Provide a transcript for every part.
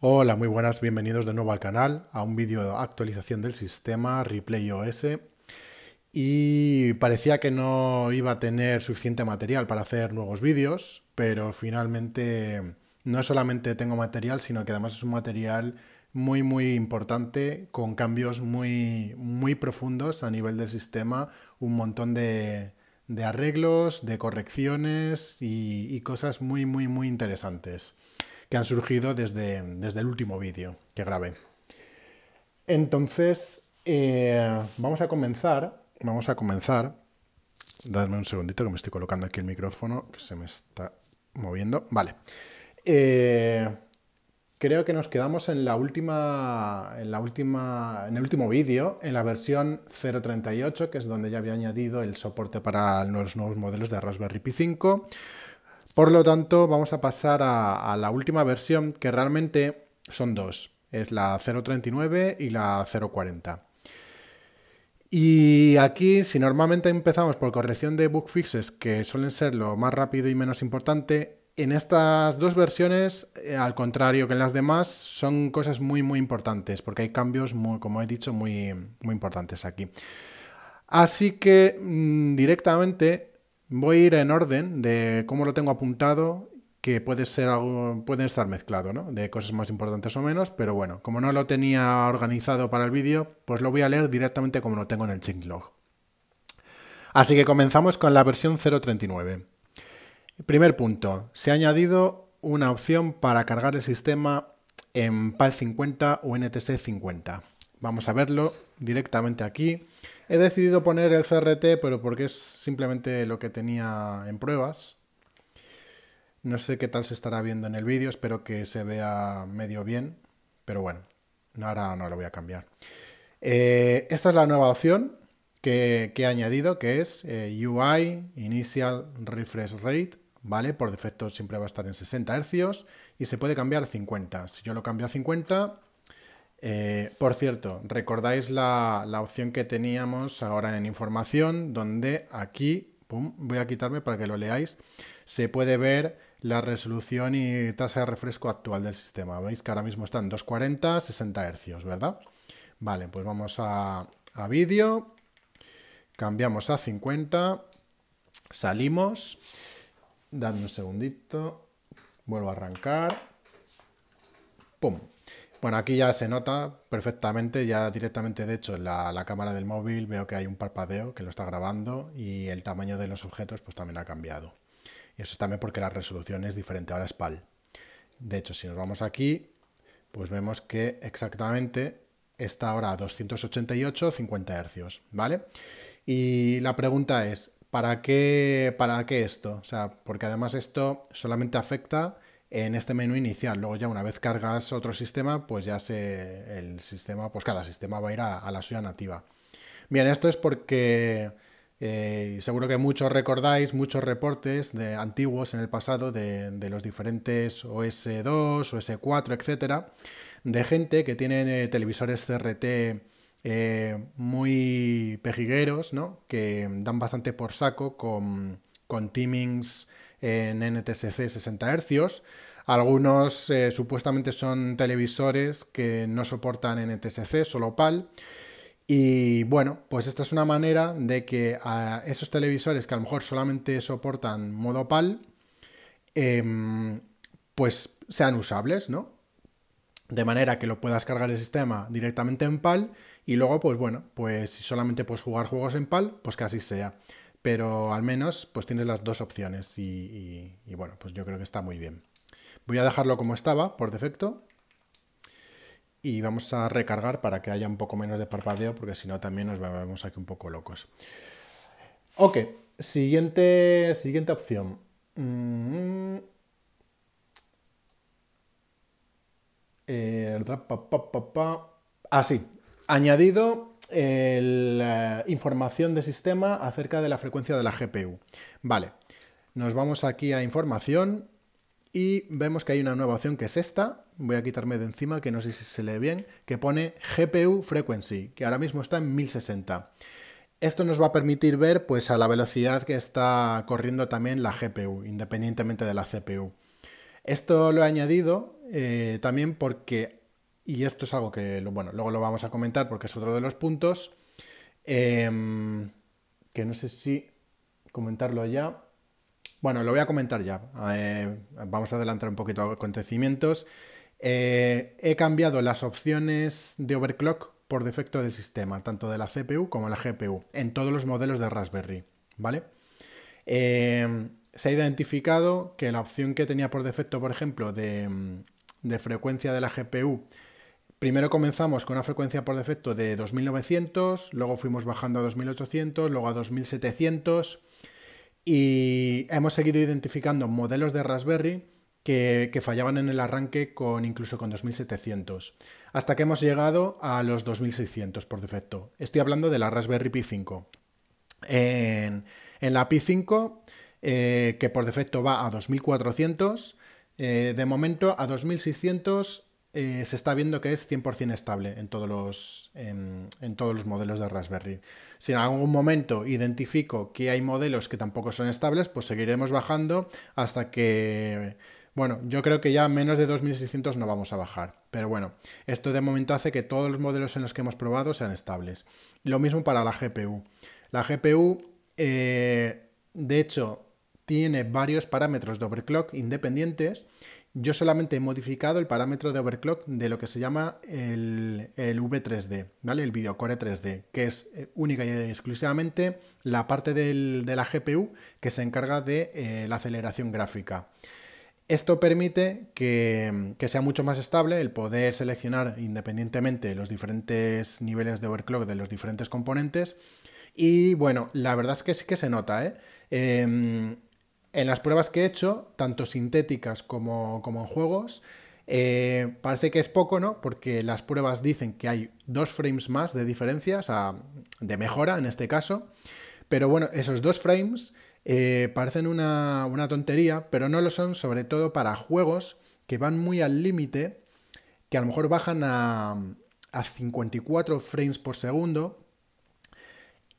Hola, muy buenas, bienvenidos de nuevo al canal, a un vídeo de actualización del sistema Replay OS. Y parecía que no iba a tener suficiente material para hacer nuevos vídeos, pero finalmente no solamente tengo material, sino que además es un material muy muy importante con cambios muy muy profundos a nivel del sistema, un montón de, arreglos, de correcciones y, y cosas muy muy muy interesantes que han surgido desde, desde el último vídeo que grabé. Entonces, eh, vamos a comenzar, vamos a comenzar, dadme un segundito que me estoy colocando aquí el micrófono que se me está moviendo, vale. Eh, creo que nos quedamos en la última, en la última, en el último vídeo, en la versión 0.38, que es donde ya había añadido el soporte para los nuevos modelos de Raspberry Pi 5 por lo tanto, vamos a pasar a, la última versión, que realmente son dos. Es la 0.39 y la 0.40. Y aquí, si normalmente empezamos por corrección de bug fixes, que suelen ser lo más rápido y menos importante, en estas dos versiones, eh, al contrario que en las demás, son cosas muy, muy importantes, porque hay cambios, muy, como he dicho, muy, muy importantes aquí. Así que mm, directamente Voy a ir en orden de cómo lo tengo apuntado, que puede ser algo, pueden estar mezclado, De cosas más importantes o menos, pero bueno, como no lo tenía organizado para el vídeo, pues lo voy a leer directamente como lo tengo en el changelog. Así que comenzamos con la versión 0.39. Primer punto, se ha añadido una opción para cargar el sistema en PAL 50 o NTC 50. Vamos a verlo directamente aquí. He decidido poner el CRT, pero porque es simplemente lo que tenía en pruebas. No sé qué tal se estará viendo en el vídeo, espero que se vea medio bien, pero bueno, ahora no lo voy a cambiar. Eh, esta es la nueva opción que, he añadido, que es eh, UI Initial Refresh Rate, ¿vale? Por defecto siempre va a estar en 60 Hz y se puede cambiar a 50. Si yo lo cambio a 50, eh, por cierto, recordáis la, opción que teníamos ahora en información, donde aquí, voy a quitarme para que lo leáis, se puede ver la resolución y tasa de refresco actual del sistema. Veis que ahora mismo están 240, 60 Hz, ¿verdad? Vale, pues vamos a, a vídeo, cambiamos a 50, salimos, dadme un segundito, vuelvo a arrancar, pum, bueno, aquí ya se nota perfectamente, ya directamente de hecho en la, cámara del móvil veo que hay un parpadeo que lo está grabando y el tamaño de los objetos pues también ha cambiado. Y eso es también porque la resolución es diferente, ahora es PAL. De hecho, si nos vamos aquí, pues vemos que exactamente está ahora a 288, 50 Hz, ¿vale? Y la pregunta es, ¿para qué, ¿para qué esto? O sea, porque además esto solamente afecta en este menú inicial. Luego ya una vez cargas otro sistema, pues ya se el sistema, pues cada sistema va a ir a, la suya nativa. Bien, esto es porque eh, seguro que muchos recordáis muchos reportes de, antiguos en el pasado de, los diferentes OS2, OS4, etcétera, de gente que tiene eh, televisores CRT eh, muy pejigueros, ¿no? Que dan bastante por saco con, con timings en NTSC 60 Hz. Algunos eh, supuestamente son televisores que no soportan NTSC, solo PAL. Y bueno, pues esta es una manera de que esos televisores que a lo mejor solamente soportan modo PAL, em, pues sean usables, ¿no? De manera que lo puedas cargar el sistema directamente en PAL y luego, pues bueno, pues si solamente puedes jugar juegos en PAL, pues que así sea pero al menos pues tienes las dos opciones y, bueno, pues yo creo que está muy bien. Voy a dejarlo como estaba por defecto y vamos a recargar para que haya un poco menos de parpadeo porque si no también nos vemos aquí un poco locos. Ok, siguiente, siguiente opción. Mm. El eh, añadido la eh, información de sistema acerca de la frecuencia de la GPU. Vale, nos vamos aquí a información y vemos que hay una nueva opción que es esta, voy a quitarme de encima que no sé si se lee bien, que pone GPU Frequency, que ahora mismo está en 1060. Esto nos va a permitir ver pues a la velocidad que está corriendo también la GPU, independientemente de la CPU. Esto lo he añadido eh, también porque y esto es algo que, bueno, luego lo vamos a comentar porque es otro de los puntos, em, que no sé si comentarlo ya. Bueno, lo voy a comentar ya. Eh, vamos a adelantar un poquito acontecimientos. Eh, he cambiado las opciones de overclock por defecto del sistema, tanto de la CPU como la GPU, en todos los modelos de Raspberry, ¿vale? Em, se ha identificado que la opción que tenía por defecto, por ejemplo, de, de frecuencia de la GPU Primero comenzamos con una frecuencia por defecto de 2900, luego fuimos bajando a 2800, luego a 2700 y hemos seguido identificando modelos de Raspberry que, fallaban en el arranque con incluso con 2700, hasta que hemos llegado a los 2600 por defecto. Estoy hablando de la Raspberry Pi 5. En, la Pi 5, eh, que por defecto va a 2400, eh, de momento a 2600 eh, se está viendo que es 100% estable en todos, los, en, todos los modelos de Raspberry. Si en algún momento identifico que hay modelos que tampoco son estables, pues seguiremos bajando hasta que... Bueno, yo creo que ya menos de 2600 no vamos a bajar, pero bueno, esto de momento hace que todos los modelos en los que hemos probado sean estables. Lo mismo para la GPU. La GPU, eh, de hecho, tiene varios parámetros de overclock independientes yo solamente he modificado el parámetro de overclock de lo que se llama el, V3D, ¿vale? El videocore 3D, que es eh, única y exclusivamente la parte de la GPU que se encarga de eh, la aceleración gráfica. Esto permite que, sea mucho más estable el poder seleccionar independientemente los diferentes niveles de overclock de los diferentes componentes. Y bueno, la verdad es que sí que se nota, ¿eh? Em, en las pruebas que he hecho, tanto sintéticas como, en juegos, eh, parece que es poco, ¿no? Porque las pruebas dicen que hay dos frames más de diferencia, o sea, de mejora en este caso. Pero bueno, esos dos frames eh, parecen una, tontería, pero no lo son, sobre todo para juegos que van muy al límite, que a lo mejor bajan a, a 54 frames por segundo.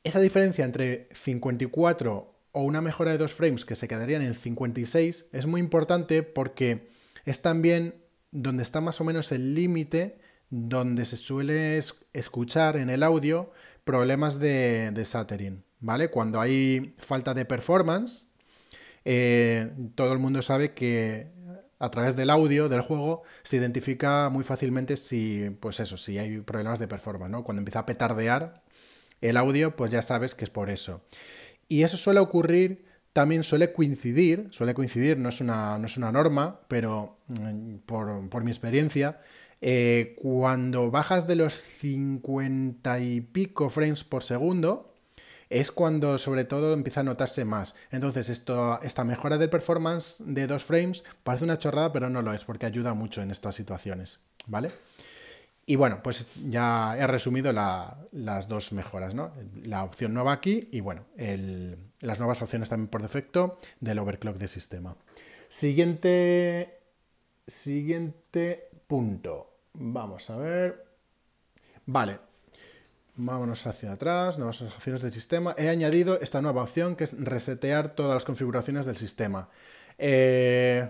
Esa diferencia entre 54 o una mejora de dos frames que se quedarían en 56 es muy importante porque es también donde está más o menos el límite donde se suele escuchar en el audio problemas de, de ¿vale? Cuando hay falta de performance, eh, todo el mundo sabe que a través del audio del juego se identifica muy fácilmente si, pues eso, si hay problemas de performance, Cuando empieza a petardear el audio, pues ya sabes que es por eso. Y eso suele ocurrir, también suele coincidir, suele coincidir, no es una, no es una norma, pero mm, por, mi experiencia, eh, cuando bajas de los 50 y pico frames por segundo, es cuando sobre todo empieza a notarse más. Entonces, esto, esta mejora del performance de dos frames parece una chorrada, pero no lo es, porque ayuda mucho en estas situaciones, ¿vale? vale y bueno, pues ya he resumido las dos mejoras, ¿no? La opción nueva aquí y bueno, las nuevas opciones también por defecto del overclock de sistema. Siguiente, siguiente punto. Vamos a ver. Vale, Vámonos hacia atrás, nuevas opciones del sistema. He añadido esta nueva opción que es resetear todas las configuraciones del sistema. Eh,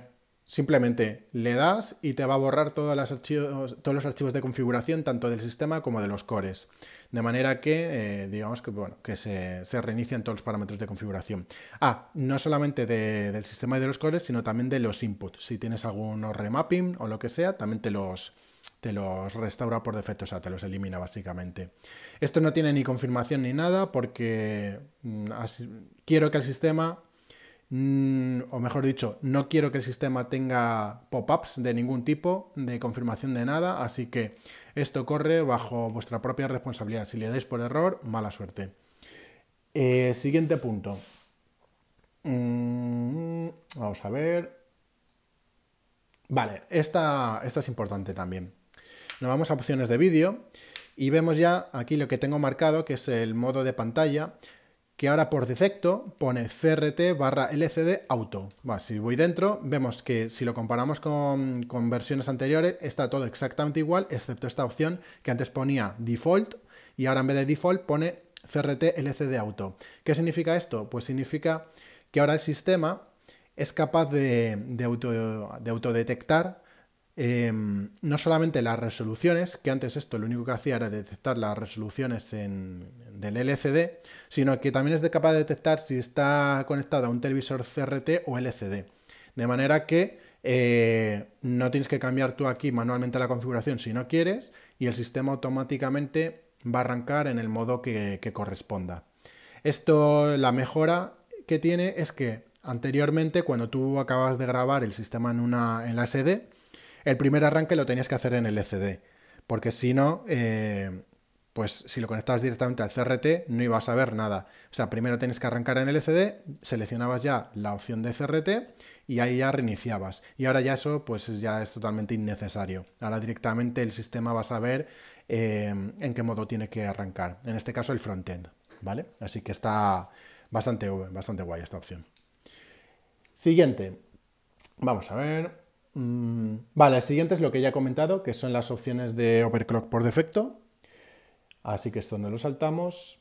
Simplemente le das y te va a borrar todos los archivos, todos los archivos de configuración, tanto del sistema como de los cores. De manera que, eh, digamos que, que se, se, reinician todos los parámetros de configuración. Ah, no solamente del sistema y de los cores, sino también de los inputs. Si tienes algún remapping o lo que sea, también te los, te los restaura por defecto, o sea, te los elimina básicamente. Esto no tiene ni confirmación ni nada porque mm, quiero que el sistema Mm, o mejor dicho, no quiero que el sistema tenga pop-ups de ningún tipo, de confirmación de nada, así que esto corre bajo vuestra propia responsabilidad. Si le dais por error, mala suerte. Eh, siguiente punto. Mm, vamos a ver. Vale, esta, esta es importante también. Nos vamos a opciones de vídeo y vemos ya aquí lo que tengo marcado, que es el modo de pantalla que ahora por defecto pone CRT barra LCD auto. si voy dentro, vemos que si lo comparamos con, versiones anteriores, está todo exactamente igual, excepto esta opción que antes ponía default y ahora en vez de default pone CRT LCD auto. ¿Qué significa esto? Pues significa que ahora el sistema es capaz de, de, auto, de autodetectar Em, no solamente las resoluciones, que antes esto lo único que hacía era detectar las resoluciones del LCD, sino que también es capaz de detectar si está conectado a un televisor CRT o LCD. De manera que eh, no tienes que cambiar tú aquí manualmente la configuración si no quieres y el sistema automáticamente va a arrancar en el modo que, corresponda. Esto, la mejora que tiene es que anteriormente cuando tú acabas de grabar el sistema en, en la SD, el primer arranque lo tenías que hacer en el LCD, porque si no, eh, pues si lo conectabas directamente al CRT no ibas a ver nada. O sea, primero tenías que arrancar en el LCD, seleccionabas ya la opción de CRT y ahí ya reiniciabas. Y ahora ya eso pues ya es totalmente innecesario. Ahora directamente el sistema va a saber eh, en qué modo tiene que arrancar. En este caso el frontend, ¿vale? Así que está bastante, bastante guay esta opción. Siguiente. Vamos a ver. Mm, vale, el siguiente es lo que ya he comentado, que son las opciones de overclock por defecto. Así que esto no lo saltamos.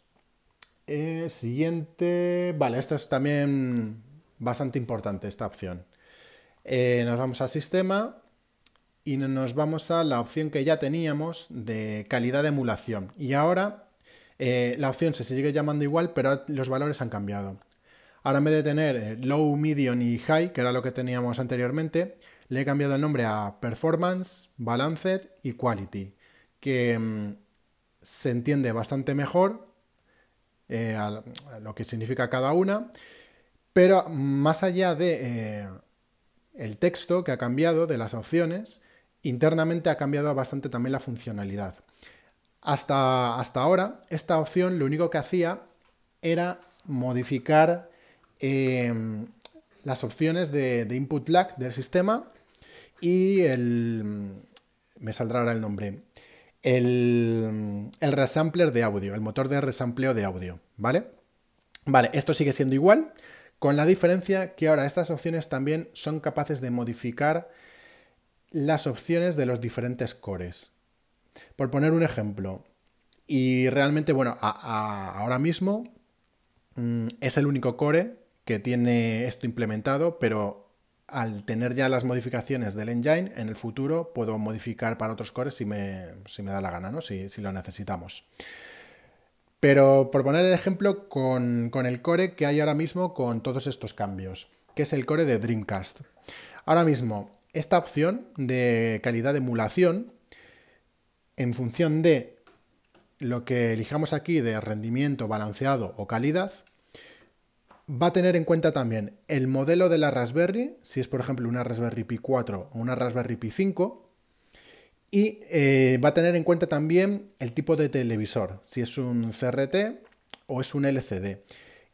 Eh, siguiente. Vale, esta es también bastante importante, esta opción. Eh, nos vamos al sistema y nos vamos a la opción que ya teníamos de calidad de emulación. Y ahora eh, la opción se sigue llamando igual, pero los valores han cambiado. Ahora en vez de tener low, medium y high, que era lo que teníamos anteriormente, le he cambiado el nombre a Performance, Balanced y Quality, que mm, se entiende bastante mejor eh, lo que significa cada una, pero más allá de eh, el texto que ha cambiado, de las opciones, internamente ha cambiado bastante también la funcionalidad. Hasta, hasta ahora, esta opción lo único que hacía era modificar eh, las opciones de, input lag del sistema y el... Mm, me saldrá ahora el nombre. El, mm, el resampler de audio, el motor de resampleo de audio, ¿vale? Vale, esto sigue siendo igual, con la diferencia que ahora estas opciones también son capaces de modificar las opciones de los diferentes cores. Por poner un ejemplo, y realmente, bueno, ahora mismo mm, es el único core que tiene esto implementado, pero al tener ya las modificaciones del engine, en el futuro puedo modificar para otros cores si me, da la gana, si, lo necesitamos. Pero por poner el ejemplo con, con, el core que hay ahora mismo con todos estos cambios, que es el core de Dreamcast. Ahora mismo, esta opción de calidad de emulación, en función de lo que elijamos aquí de rendimiento balanceado o calidad, Va a tener en cuenta también el modelo de la Raspberry, si es por ejemplo una Raspberry Pi 4 o una Raspberry Pi 5, y eh, va a tener en cuenta también el tipo de televisor, si es un CRT o es un LCD.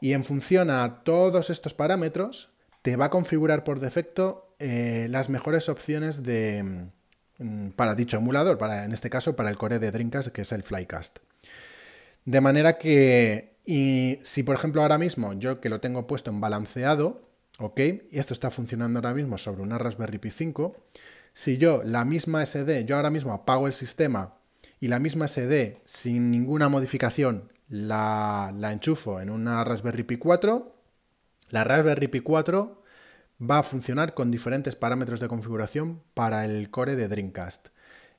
Y en función a todos estos parámetros, te va a configurar por defecto eh, las mejores opciones de, mm, para dicho emulador, para, en este caso para el core de Dreamcast, que es el Flycast. De manera que y si, por ejemplo, ahora mismo yo que lo tengo puesto en balanceado, ¿ok? Y esto está funcionando ahora mismo sobre una Raspberry Pi 5, si yo la misma SD, yo ahora mismo apago el sistema y la misma SD sin ninguna modificación la, enchufo en una Raspberry Pi 4, la Raspberry Pi 4 va a funcionar con diferentes parámetros de configuración para el core de Dreamcast,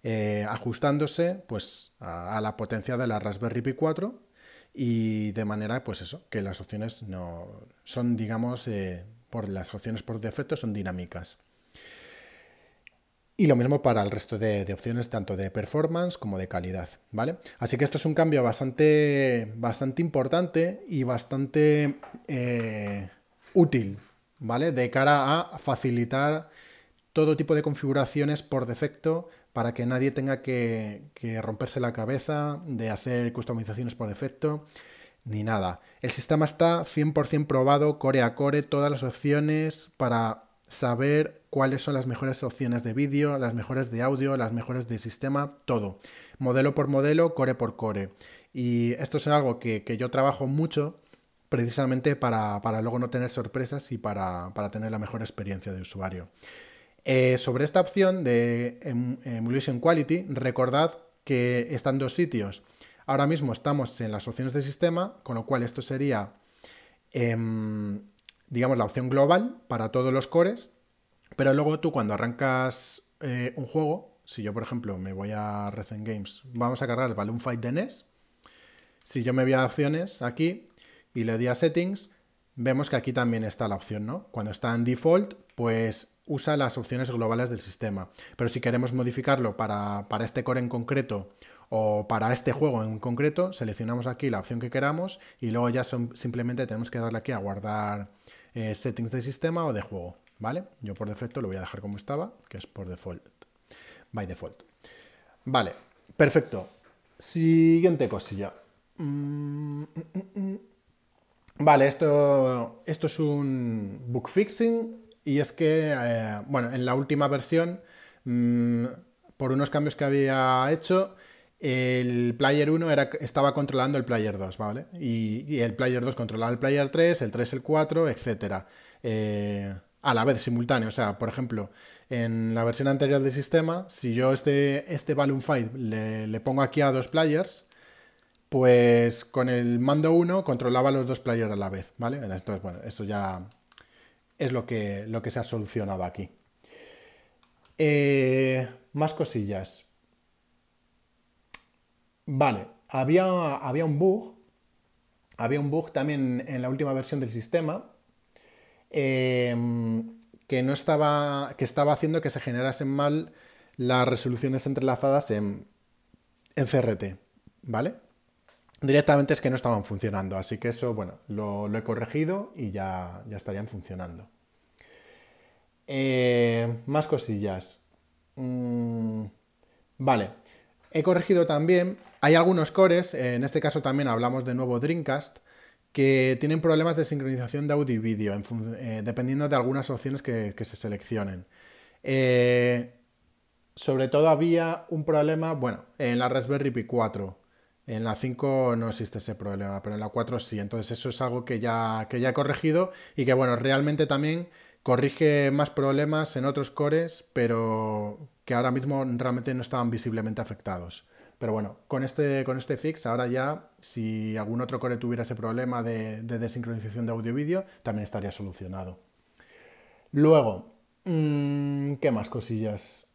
eh, ajustándose pues, a, a la potencia de la Raspberry Pi 4 y de manera, pues eso, que las opciones no son, digamos, eh, por las opciones por defecto son dinámicas. Y lo mismo para el resto de, opciones, tanto de performance como de calidad, ¿vale? Así que esto es un cambio bastante, bastante importante y bastante eh, útil, ¿vale? De cara a facilitar todo tipo de configuraciones por defecto para que nadie tenga que, romperse la cabeza de hacer customizaciones por defecto ni nada. El sistema está 100% probado, core a core, todas las opciones para saber cuáles son las mejores opciones de vídeo, las mejores de audio, las mejores de sistema, todo. Modelo por modelo, core por core. Y esto es algo que, yo trabajo mucho precisamente para, luego no tener sorpresas y para, para tener la mejor experiencia de usuario. Eh, sobre esta opción de em, Emulation Quality, recordad que están dos sitios. Ahora mismo estamos en las opciones de sistema, con lo cual esto sería, em, digamos, la opción global para todos los cores, pero luego tú cuando arrancas eh, un juego, si yo por ejemplo me voy a Recent Games, vamos a cargar el Balloon Fight de NES, si yo me voy a opciones aquí y le doy a Settings, vemos que aquí también está la opción, ¿no? Cuando está en Default, pues usa las opciones globales del sistema. Pero si queremos modificarlo para, este core en concreto o para este juego en concreto, seleccionamos aquí la opción que queramos y luego ya simplemente tenemos que darle aquí a guardar eh, settings de sistema o de juego. ¿Vale? Yo por defecto lo voy a dejar como estaba, que es por default. By default. Vale, perfecto. Siguiente cosilla. Mm, mm, mm, vale, esto, esto es un bug fixing y es que, eh, bueno, en la última versión, mm, por unos cambios que había hecho, el player 1 estaba controlando el player 2, ¿vale? Y, el player 2 controlaba el player 3, el 3 el 4, etc. Eh, a la vez, simultáneo. O sea, por ejemplo, en la versión anterior del sistema, si yo este, este Balloon Fight le, le pongo aquí a dos players, pues con el mando 1 controlaba los dos players a la vez, ¿vale? Entonces, bueno, esto ya es lo que, lo que se ha solucionado aquí. Eh, más cosillas. Vale, había, había un bug. Había un bug también en la última versión del sistema em, que, no estaba, que estaba haciendo que se generasen mal las resoluciones entrelazadas en, en CRT. ¿Vale? directamente es que no estaban funcionando. Así que eso, bueno, lo, he corregido y ya, ya estarían funcionando. Eh, más cosillas. Mm, vale. He corregido también, hay algunos cores, en este caso también hablamos de nuevo Dreamcast, que tienen problemas de sincronización de audio y vídeo, eh, dependiendo de algunas opciones que, se seleccionen. Eh, sobre todo había un problema, bueno, en la Raspberry Pi 4, en la 5 no existe ese problema, pero en la 4 sí. Entonces eso es algo que ya, que ya he corregido y que bueno, realmente también corrige más problemas en otros cores, pero que ahora mismo realmente no estaban visiblemente afectados. Pero bueno, con este, con este fix, ahora ya, si algún otro core tuviera ese problema de, desincronización de audio vídeo, también estaría solucionado. Luego, mm, ¿qué más cosillas?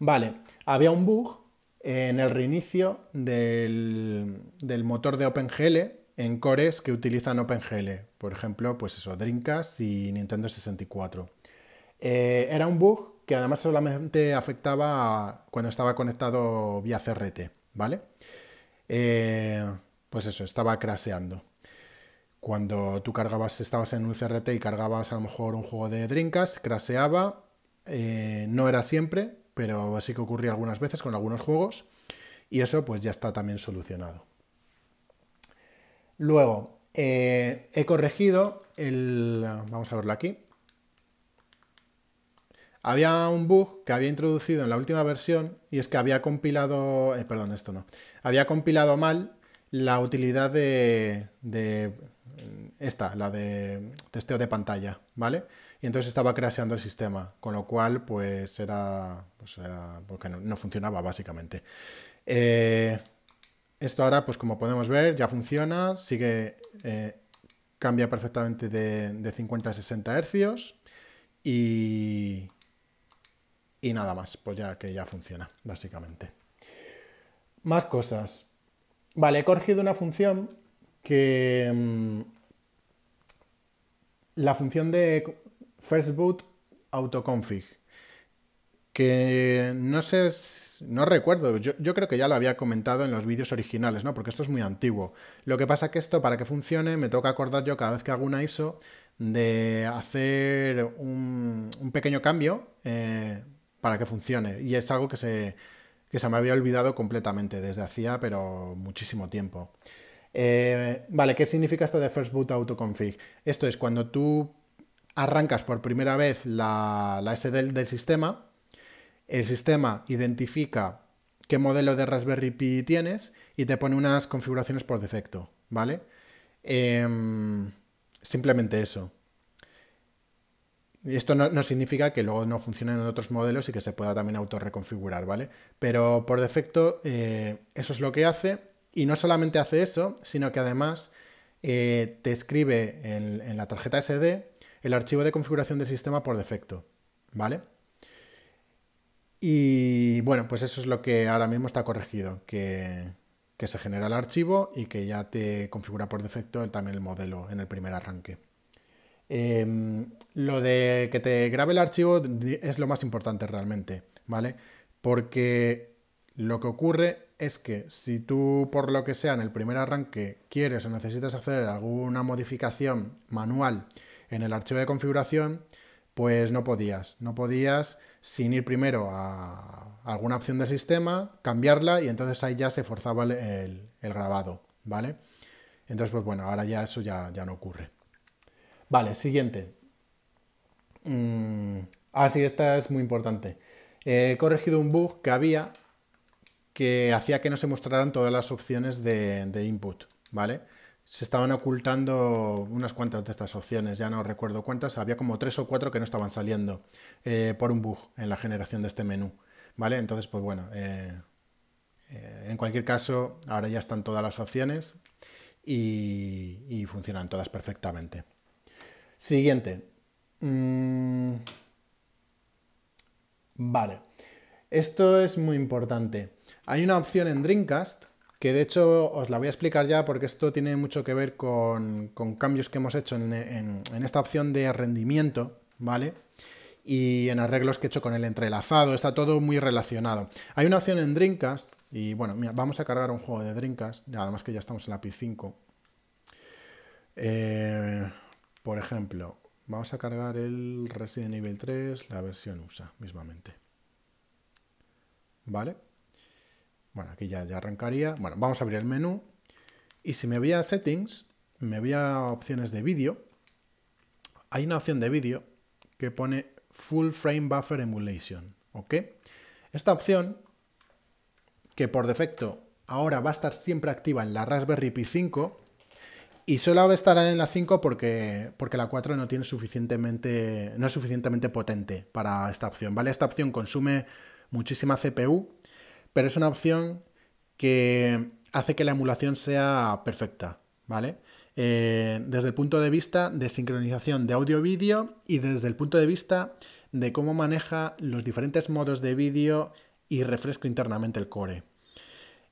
Vale, había un bug en el reinicio del, motor de OpenGL en cores que utilizan OpenGL. Por ejemplo, pues eso, Dreamcast y Nintendo 64. Eh, era un bug que además solamente afectaba cuando estaba conectado vía CRT, ¿vale? Eh, pues eso, estaba craseando. Cuando tú cargabas, estabas en un CRT y cargabas a lo mejor un juego de Dreamcast, craseaba, eh, no era siempre, pero sí que ocurría algunas veces con algunos juegos y eso pues ya está también solucionado. Luego, eh, he corregido el... vamos a verlo aquí. Había un bug que había introducido en la última versión y es que había compilado... Eh, perdón, esto no. Había compilado mal la utilidad de esta, la de testeo de pantalla, ¿vale? Y entonces estaba crasheando el sistema, con lo cual pues era, pues era porque no, funcionaba básicamente. Eh, esto ahora, pues como podemos ver, ya funciona, sigue, eh, cambia perfectamente de, de 50 a 60 hercios y, y nada más, pues ya que ya funciona, básicamente. Más cosas. Vale, he corregido una función que, mm, la función de first boot autoconfig, que no sé, no recuerdo, yo, creo que ya lo había comentado en los vídeos originales, ¿no? Porque esto es muy antiguo. Lo que pasa que esto, para que funcione, me toca acordar yo cada vez que hago una ISO de hacer un, pequeño cambio eh, para que funcione. Y es algo que se, que se me había olvidado completamente desde hacía, pero muchísimo tiempo. Eh, vale, ¿qué significa esto de First Boot Autoconfig? Esto es cuando tú arrancas por primera vez la, SDL del sistema, el sistema identifica qué modelo de Raspberry Pi tienes y te pone unas configuraciones por defecto, ¿vale? Em, simplemente eso. Esto no, significa que luego no funcionen en otros modelos y que se pueda también autorreconfigurar, ¿vale? Pero por defecto eh, eso es lo que hace y no solamente hace eso, sino que además eh, te escribe en, la tarjeta SD el archivo de configuración del sistema por defecto, ¿vale? Y bueno, pues eso es lo que ahora mismo está corregido, que, se genera el archivo y que ya te configura por defecto también el modelo en el primer arranque. Em, lo de que te grabe el archivo es lo más importante realmente, ¿vale? Porque lo que ocurre es que si tú, por lo que sea, en el primer arranque quieres o necesitas hacer alguna modificación manual en el archivo de configuración, pues no podías. No podías sin ir primero a alguna opción del sistema, cambiarla y entonces ahí ya se forzaba el, grabado, ¿vale? Entonces, pues bueno, ahora ya eso ya, ya no ocurre. Vale, siguiente. Mm, ah, sí, esta es muy importante. He corregido un bug que había que hacía que no se mostraran todas las opciones de, input, ¿vale? Se estaban ocultando unas cuantas de estas opciones, ya no recuerdo cuántas, había como tres o cuatro que no estaban saliendo eh, por un bug en la generación de este menú, ¿vale? Entonces, pues bueno, eh, eh, en cualquier caso, ahora ya están todas las opciones y, funcionan todas perfectamente. Siguiente. Mm, vale. Esto es muy importante. Hay una opción en Dreamcast que de hecho os la voy a explicar ya porque esto tiene mucho que ver con, cambios que hemos hecho en, esta opción de rendimiento, ¿vale? Y en arreglos que he hecho con el entrelazado, está todo muy relacionado. Hay una opción en Dreamcast, y bueno, vamos a cargar un juego de Dreamcast, además que ya estamos en la Pi 5. Eh, por ejemplo, vamos a cargar el Resident Evil 3, la versión USA, mismamente. ¿vale? Bueno, aquí ya, ya arrancaría. Bueno, vamos a abrir el menú. Y si me voy a Settings, me voy a opciones de vídeo. Hay una opción de vídeo que pone Full Frame Buffer Emulation, ¿ok? Esta opción, que por defecto ahora va a estar siempre activa en la Raspberry Pi 5, y solo estar en la 5 porque, porque la 4 no, tiene suficientemente, no es suficientemente potente para esta opción, ¿vale? Esta opción consume muchísima CPU, pero es una opción que hace que la emulación sea perfecta, ¿vale? Eh, desde el punto de vista de sincronización de audio-vídeo y desde el punto de vista de cómo maneja los diferentes modos de vídeo y refresco internamente el core.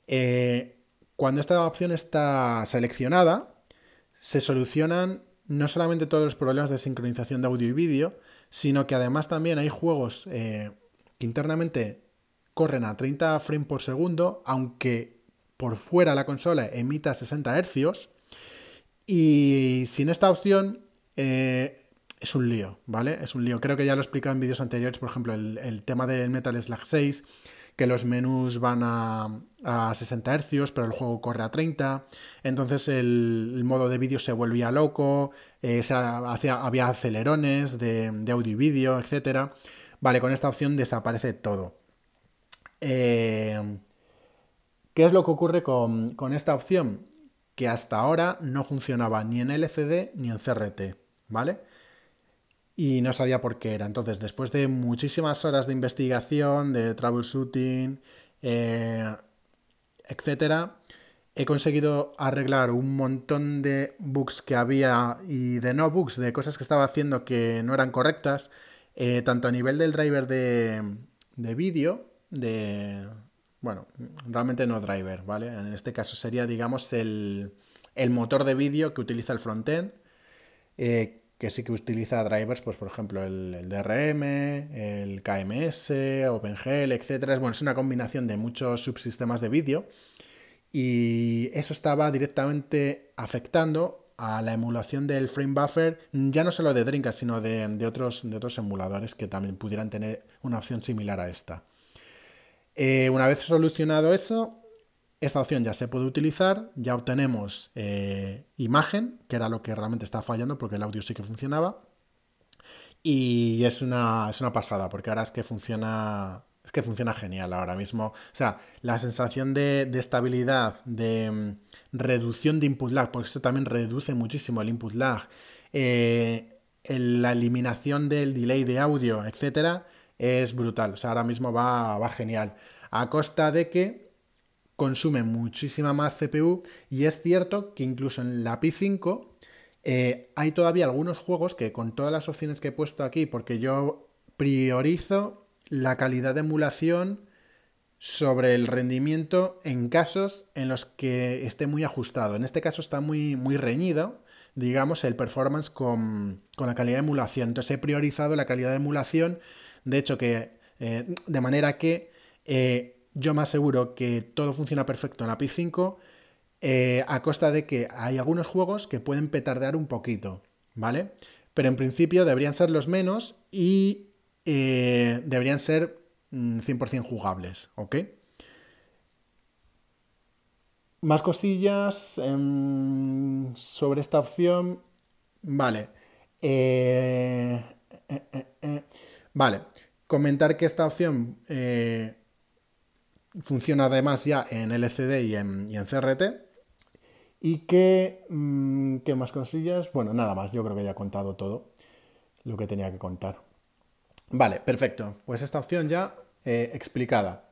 Eh, cuando esta opción está seleccionada, se solucionan no solamente todos los problemas de sincronización de audio y vídeo, sino que además también hay juegos eh, internamente corren a 30 frames por segundo, aunque por fuera la consola emita 60 Hz. Y sin esta opción eh, es un lío, ¿vale? Es un lío. Creo que ya lo he explicado en vídeos anteriores, por ejemplo, el, tema del Metal Slug 6, que los menús van a, 60 Hz, pero el juego corre a 30. Entonces el, modo de vídeo se volvía loco, eh, había acelerones de, audio y vídeo, etc., Vale, con esta opción desaparece todo. Eh, ¿Qué es lo que ocurre con, esta opción? Que hasta ahora no funcionaba ni en LCD ni en CRT, ¿vale? Y no sabía por qué era. Entonces, después de muchísimas horas de investigación, de troubleshooting, etc., eh, etcétera, he conseguido arreglar un montón de bugs que había y de no bugs, de cosas que estaba haciendo que no eran correctas. Eh, tanto a nivel del driver de, vídeo, de... Bueno, realmente no driver, ¿vale? En este caso sería, digamos, el, motor de vídeo que utiliza el frontend, eh, que sí que utiliza drivers, pues por ejemplo el, el, DRM, el KMS, OpenGL, etc. Bueno, es una combinación de muchos subsistemas de vídeo y eso estaba directamente afectando a la emulación del frame buffer, mm, ya no solo de Dreamcast, sino de, otros, de otros emuladores que también pudieran tener una opción similar a esta. Eh, una vez solucionado eso, esta opción ya se puede utilizar, ya obtenemos eh, imagen, que era lo que realmente estaba fallando porque el audio sí que funcionaba. Y es una, es una pasada, porque ahora es que funciona que funciona genial ahora mismo. O sea, la sensación de, estabilidad, de mm, reducción de input lag, porque esto también reduce muchísimo el input lag, eh, la eliminación del delay de audio, etcétera, es brutal. O sea, ahora mismo va, genial. A costa de que consume muchísima más CPU y es cierto que incluso en la Pi 5 eh, hay todavía algunos juegos que con todas las opciones que he puesto aquí, porque yo priorizo la calidad de emulación sobre el rendimiento en casos en los que esté muy ajustado. En este caso está muy, muy reñido, digamos, el performance con, con la calidad de emulación. Entonces he priorizado la calidad de emulación, de hecho que, eh, de manera que eh, yo me aseguro que todo funciona perfecto en la Pi 5 eh, a costa de que hay algunos juegos que pueden petardear un poquito, ¿vale? Pero en principio deberían ser los menos y eh, deberían ser 100% mm, jugables, ¿ok? Más cosillas em, sobre esta opción. Vale. Eh, eh, vale. Comentar que esta opción funciona además ya en LCD y en, CRT. Y que, mm, más cosillas? Bueno, nada más, yo creo que ya he contado todo lo que tenía que contar. Vale, perfecto. Pues esta opción ya eh, explicada.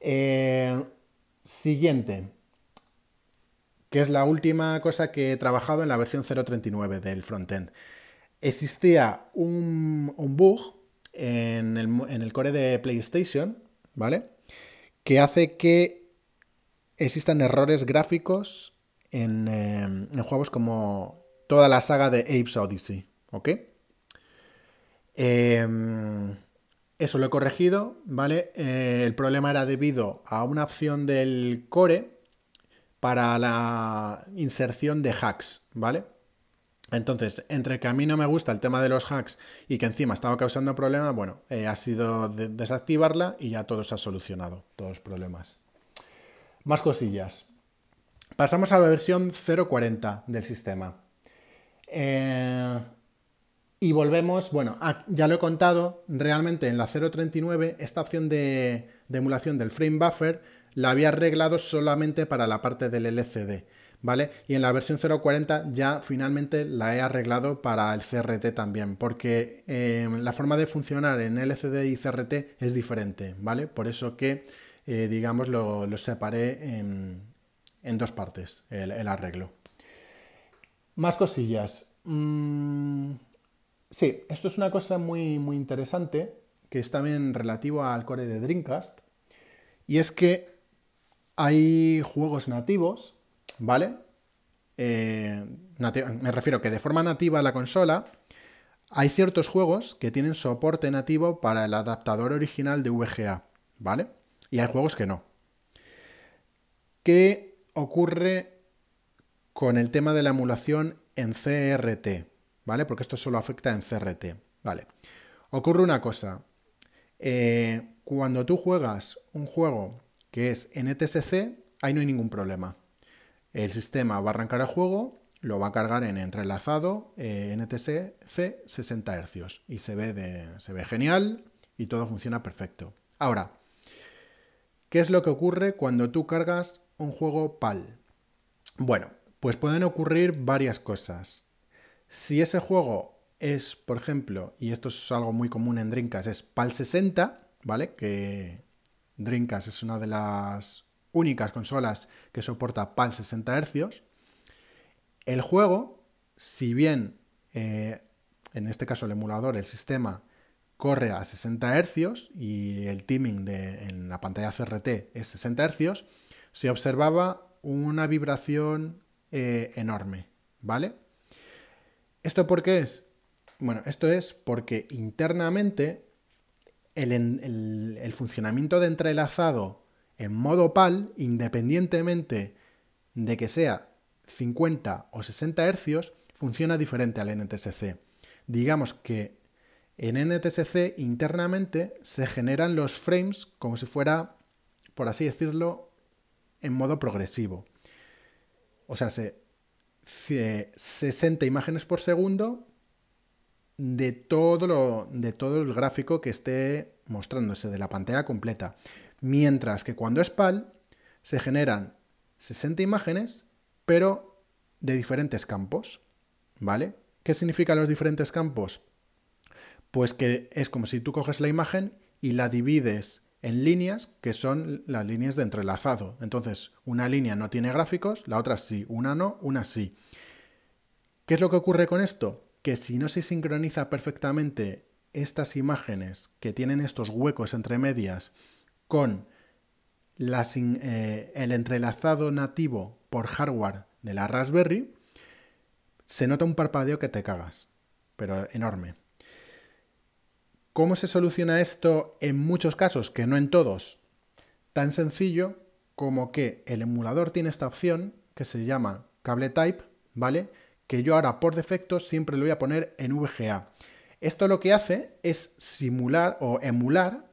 Eh, siguiente, que es la última cosa que he trabajado en la versión 0.39 del frontend. Existía un, bug en el, core de PlayStation, ¿vale? Que hace que existan errores gráficos en, eh, en juegos como toda la saga de Apes Odyssey, ¿ok? Em, eso lo he corregido, ¿vale? Eh, el problema era debido a una opción del core para la inserción de hacks, ¿vale? Entonces, entre que a mí no me gusta el tema de los hacks y que encima estaba causando problemas, bueno, eh, ha sido desactivarla y ya todo se ha solucionado, todos los problemas. Más cosillas. Pasamos a la versión 0.40 del sistema. Eh, y volvemos, bueno, ya lo he contado, realmente en la 0.39 esta opción de, emulación del frame buffer la había arreglado solamente para la parte del LCD. ¿vale? Y en la versión 0.40 ya finalmente la he arreglado para el CRT también, porque eh, la forma de funcionar en LCD y CRT es diferente, ¿vale? Por eso que, eh, digamos, lo, separé en, dos partes, el, arreglo. Más cosillas. Mm, Sí, esto es una cosa muy, muy interesante que es también relativo al core de Dreamcast. Y es que hay juegos nativos, ¿vale? Eh, me refiero que de forma nativa a la consola hay ciertos juegos que tienen soporte nativo para el adaptador original de VGA, ¿vale? Y hay juegos que no. ¿Qué ocurre con el tema de la emulación en CRT? ¿vale? Porque esto solo afecta en CRT, ¿vale? Ocurre una cosa. Eh, cuando tú juegas un juego que es NTSC, e ahí no hay ningún problema. El sistema va a arrancar el juego, lo va a cargar en entrelazado NTSC 60 Hz y se ve, se ve genial y todo funciona perfecto. Ahora, ¿qué es lo que ocurre cuando tú cargas un juego PAL? Bueno, pues pueden ocurrir varias cosas. Si ese juego es, por ejemplo, y esto es algo muy común en Dreamcast, es PAL 60, ¿vale? Que Dreamcast es una de las únicas consolas que soporta PAL 60 Hz. El juego, si bien eh, en este caso el emulador, el sistema, corre a 60 Hz y el timing en la pantalla CRT es 60 Hz, se observaba una vibración eh, enorme, ¿vale? ¿Esto por qué es? Bueno, esto es porque internamente el, funcionamiento de entrelazado en modo PAL, independientemente de que sea 50 o 60 hercios, funciona diferente al NTSC. Digamos que en NTSC internamente se generan los frames como si fuera, por así decirlo, en modo progresivo. O sea, se, 60 imágenes por segundo de todo, lo, de todo el gráfico que esté mostrándose, de la pantalla completa. Mientras que cuando es PAL se generan 60 imágenes, pero de diferentes campos. ¿Vale? ¿Qué significan los diferentes campos? Pues que es como si tú coges la imagen y la divides en líneas que son las líneas de entrelazado. Entonces, una línea no tiene gráficos, la otra sí, una no, una sí. ¿Qué es lo que ocurre con esto? Que si no se sincroniza perfectamente estas imágenes que tienen estos huecos entre medias con eh, el entrelazado nativo por hardware de la Raspberry, se nota un parpadeo que te cagas, pero enorme. ¿Cómo se soluciona esto en muchos casos, que no en todos? Tan sencillo como que el emulador tiene esta opción que se llama cable type, ¿vale? Que yo ahora por defecto siempre lo voy a poner en VGA. Esto lo que hace es simular o emular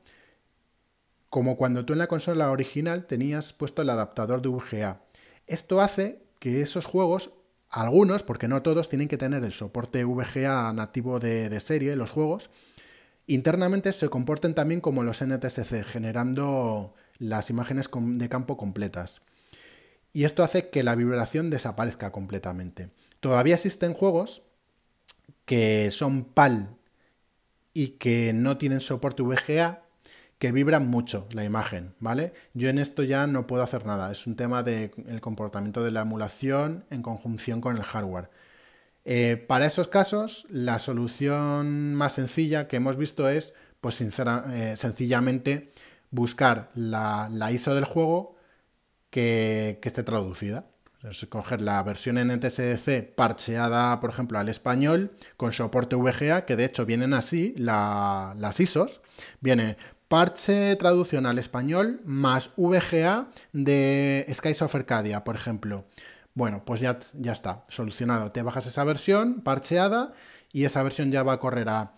como cuando tú en la consola original tenías puesto el adaptador de VGA. Esto hace que esos juegos, algunos, porque no todos, tienen que tener el soporte VGA nativo de, de serie, los juegos, Internamente se comporten también como los NTSC, generando las imágenes de campo completas. Y esto hace que la vibración desaparezca completamente. Todavía existen juegos que son PAL y que no tienen soporte VGA que vibran mucho la imagen, ¿vale? Yo en esto ya no puedo hacer nada, es un tema del comportamiento de la emulación en conjunción con el hardware. Eh, para esos casos, la solución más sencilla que hemos visto es, pues eh, sencillamente, buscar la, ISO del juego que, esté traducida. Es coger la versión NTSC parcheada, por ejemplo, al español, con soporte VGA, que de hecho vienen así las ISOs. Viene parche traducción al español más VGA de Sky of Arcadia, por ejemplo. Bueno, pues ya, ya está, solucionado. Te bajas esa versión parcheada y esa versión ya va a correr a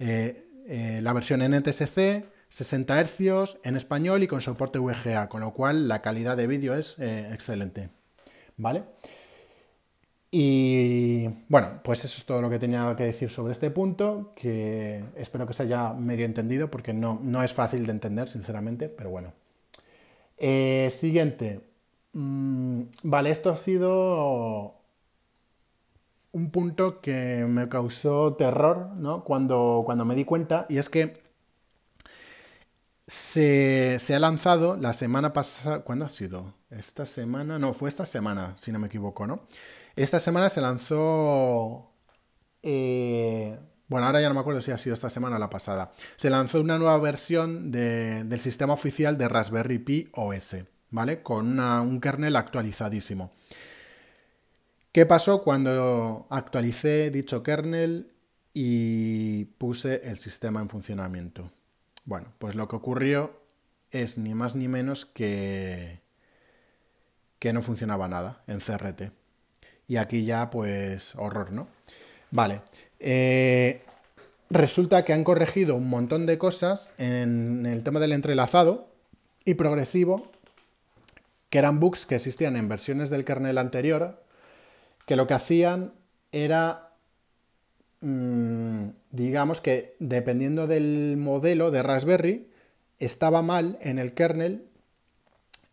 eh, eh, la versión NTSC, 60 Hz, en español y con soporte VGA, con lo cual la calidad de vídeo es eh, excelente. ¿Vale? Y bueno, pues eso es todo lo que tenía que decir sobre este punto, que espero que se haya medio entendido, porque no, no es fácil de entender, sinceramente, pero bueno. siguiente, Mm, vale, esto ha sido un punto que me causó terror, Cuando, cuando me di cuenta, y es que se, ha lanzado la semana pasada. ¿Cuándo ha sido? Esta semana. No, fue esta semana, si no me equivoco, ¿no? Esta semana se lanzó. Eh, bueno, ahora ya no me acuerdo si ha sido esta semana o la pasada. Se lanzó una nueva versión del sistema oficial de Raspberry Pi OS. ¿vale? Con un kernel actualizadísimo. ¿Qué pasó cuando actualicé dicho kernel y puse el sistema en funcionamiento? Bueno, pues lo que ocurrió es ni más ni menos que que no funcionaba nada en CRT. Y aquí ya, pues, horror, ¿no? Vale. Eh, resulta que han corregido un montón de cosas en el tema del entrelazado y progresivo que eran bugs que existían en versiones del kernel anterior, que lo que hacían era, mm, digamos que dependiendo del modelo de Raspberry, estaba mal en el kernel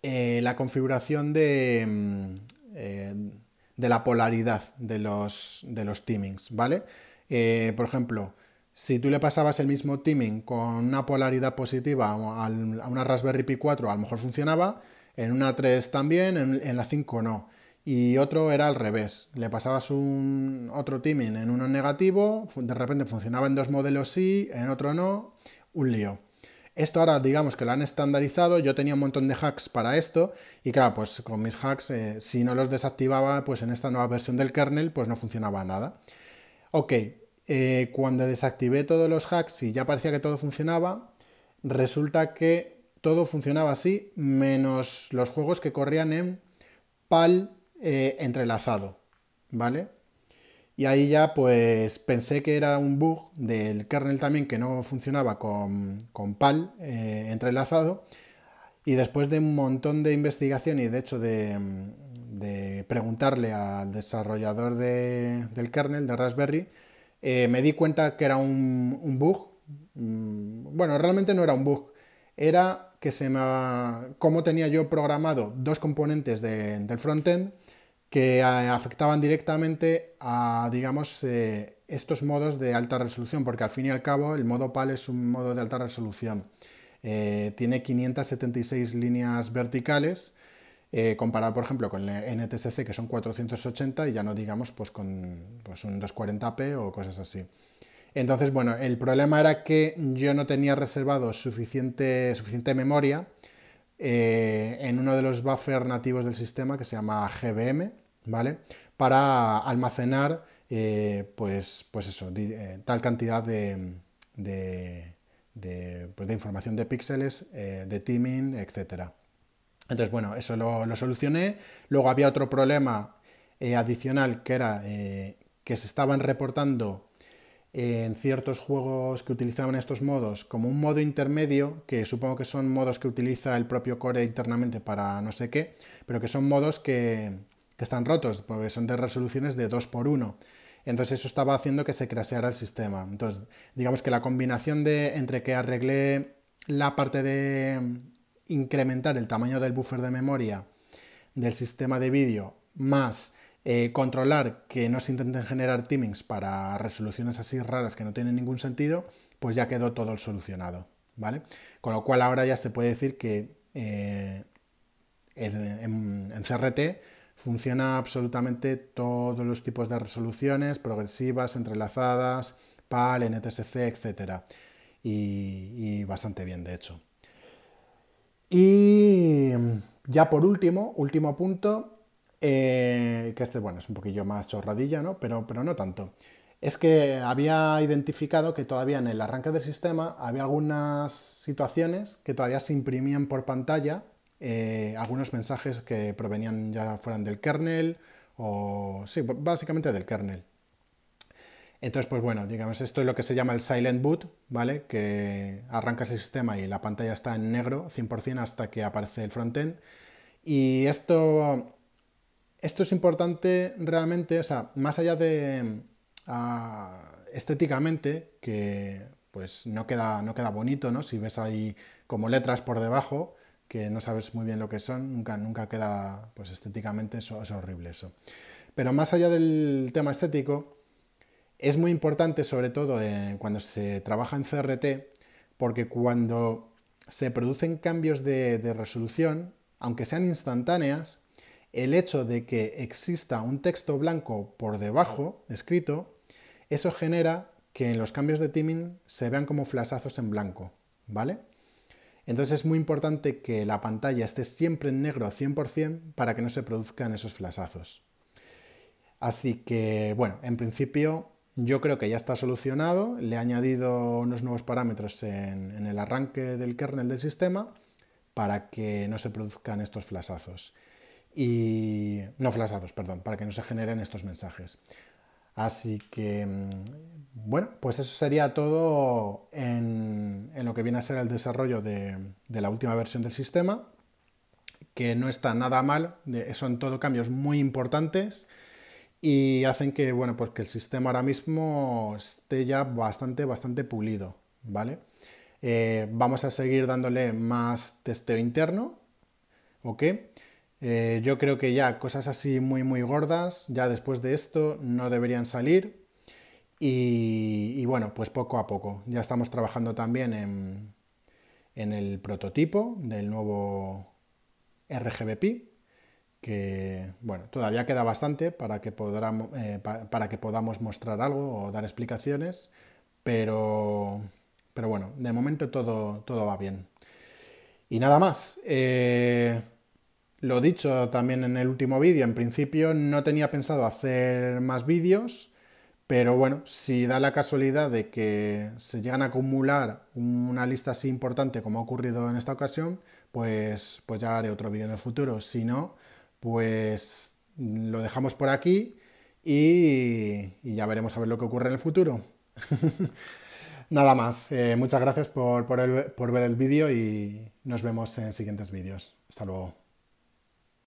eh, la configuración de, mm, eh, de, la polaridad de los, de timings, ¿vale? Eh, por ejemplo, si tú le pasabas el mismo timing con una polaridad positiva a una Raspberry Pi 4, a lo mejor funcionaba, en una 3 también, en, la 5 no. Y otro era al revés, le pasabas un otro timing en uno negativo, de repente funcionaba en dos modelos sí, en otro no, un lío. Esto ahora digamos que lo han estandarizado, yo tenía un montón de hacks para esto y claro, pues con mis hacks, eh, si no los desactivaba, pues en esta nueva versión del kernel, pues no funcionaba nada. Ok, eh, cuando desactivé todos los hacks y ya parecía que todo funcionaba, resulta que todo funcionaba así, menos los juegos que corrían en PAL eh, entrelazado, ¿vale? Y ahí ya pues pensé que era un bug del kernel también que no funcionaba con, PAL eh, entrelazado. Y después de un montón de investigación y de hecho de, preguntarle al desarrollador del kernel de Raspberry, eh, me di cuenta que era un bug. Mm, bueno, realmente no era un bug, era que se me... cómo tenía yo programado dos componentes del frontend que eh, afectaban directamente a, digamos, eh, estos modos de alta resolución, porque al fin y al cabo el modo PAL es un modo de alta resolución. Eh, tiene 576 líneas verticales, comparado, por ejemplo, con el NTSC, que son 480, y ya no digamos pues con pues, un 240p o cosas así. Entonces, bueno, el problema era que yo no tenía reservado suficiente, suficiente memoria eh, en uno de los buffers nativos del sistema que se llama GBM, ¿vale? Para almacenar, eh, pues, pues eso, eh, tal cantidad de, de, de, pues, información de píxeles, de timing etc. Entonces, bueno, eso lo, lo solucioné. Luego había otro problema adicional que era que se estaban reportando en ciertos juegos que utilizaban estos modos como un modo intermedio, que supongo que son modos que utiliza el propio core internamente para no sé qué, pero que son modos que, están rotos, porque son de resoluciones de 2x1. Entonces eso estaba haciendo que se craseara el sistema. Entonces, digamos que la combinación de entre que arreglé la parte de incrementar el tamaño del buffer de memoria del sistema de vídeo más eh, controlar que no se intenten generar timings para resoluciones así raras que no tienen ningún sentido, pues ya quedó todo solucionado, ¿vale? Con lo cual ahora ya se puede decir que eh, en, CRT funciona absolutamente todos los tipos de resoluciones, progresivas, entrelazadas, PAL, NTSC, etc. y, bastante bien, de hecho. Y ya por último, último punto, eh, que este, bueno, es un poquillo más chorradilla, ¿no? Pero, pero no tanto. Es que había identificado que todavía en el arranque del sistema había algunas situaciones que todavía se imprimían por pantalla eh, algunos mensajes que provenían ya fueran del kernel o, sí, básicamente del kernel. Entonces, pues bueno, digamos, esto es lo que se llama el silent boot, ¿vale? Que arrancas el sistema y la pantalla está en negro 100% hasta que aparece el frontend. Y esto esto es importante realmente, o sea, más allá de ah, estéticamente, que pues no queda, no queda bonito, ¿no? Si ves ahí como letras por debajo, que no sabes muy bien lo que son, nunca, nunca queda, pues estéticamente eso es horrible eso. Pero más allá del tema estético, es muy importante sobre todo eh, cuando se trabaja en CRT, porque cuando se producen cambios de resolución, aunque sean instantáneas, el hecho de que exista un texto blanco por debajo, escrito, eso genera que en los cambios de timing se vean como flasazos en blanco, ¿vale? Entonces es muy importante que la pantalla esté siempre en negro 100% para que no se produzcan esos flasazos. Así que, bueno, en principio yo creo que ya está solucionado. Le he añadido unos nuevos parámetros en, el arranque del kernel del sistema para que no se produzcan estos flasazos y no flasados, perdón, para que no se generen estos mensajes. Así que, mm, bueno, pues eso sería todo en, lo que viene a ser el desarrollo de, la última versión del sistema, que no está nada mal, son todo cambios muy importantes y hacen que, bueno, pues que el sistema ahora mismo esté ya bastante, bastante pulido, ¿vale? Eh, vamos a seguir dándole más testeo interno, ¿ok? Eh, yo creo que ya cosas así muy muy gordas, ya después de esto no deberían salir. Y, bueno, pues poco a poco. Ya estamos trabajando también en, el prototipo del nuevo RGBP, que bueno, todavía queda bastante para que, podamos, eh, para que podamos mostrar algo o dar explicaciones, pero, pero bueno, de momento todo, todo va bien. Y nada más. Eh, lo dicho también en el último vídeo, en principio no tenía pensado hacer más vídeos, pero bueno, si da la casualidad de que se llegan a acumular una lista así importante como ha ocurrido en esta ocasión, pues, pues ya haré otro vídeo en el futuro. Si no, pues lo dejamos por aquí y, ya veremos a ver lo que ocurre en el futuro. Nada más, eh, muchas gracias por, por ver el vídeo y nos vemos en siguientes vídeos. Hasta luego.